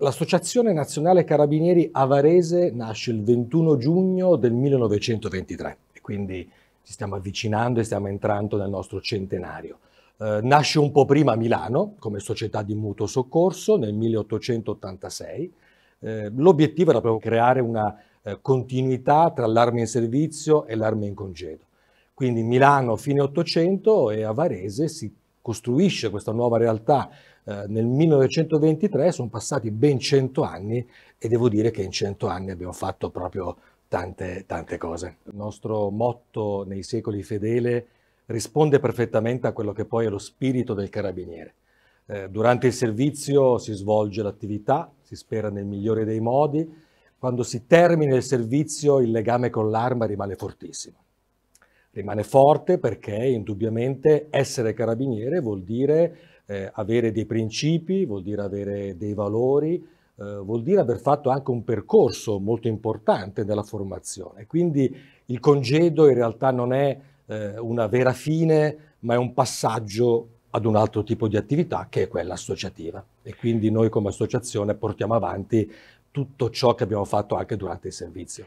L'Associazione Nazionale Carabinieri Avarese nasce il 21 giugno del 1923 e quindi ci stiamo avvicinando e stiamo entrando nel nostro centenario. Eh, nasce un po' prima a Milano come società di mutuo soccorso nel 1886. Eh, l'obiettivo era proprio creare una eh, continuità tra l'arma in servizio e l'arma in congedo. Quindi Milano fine 800 e Avarese si costruisce questa nuova realtà eh, nel 1923, sono passati ben 100 anni e devo dire che in 100 anni abbiamo fatto proprio tante, tante cose. Il nostro motto nei secoli fedele risponde perfettamente a quello che poi è lo spirito del carabiniere. Eh, durante il servizio si svolge l'attività, si spera nel migliore dei modi, quando si termina il servizio il legame con l'arma rimane fortissimo rimane forte perché indubbiamente essere carabiniere vuol dire eh, avere dei principi, vuol dire avere dei valori, eh, vuol dire aver fatto anche un percorso molto importante della formazione. Quindi il congedo in realtà non è eh, una vera fine, ma è un passaggio ad un altro tipo di attività che è quella associativa. E quindi noi come associazione portiamo avanti tutto ciò che abbiamo fatto anche durante il servizio.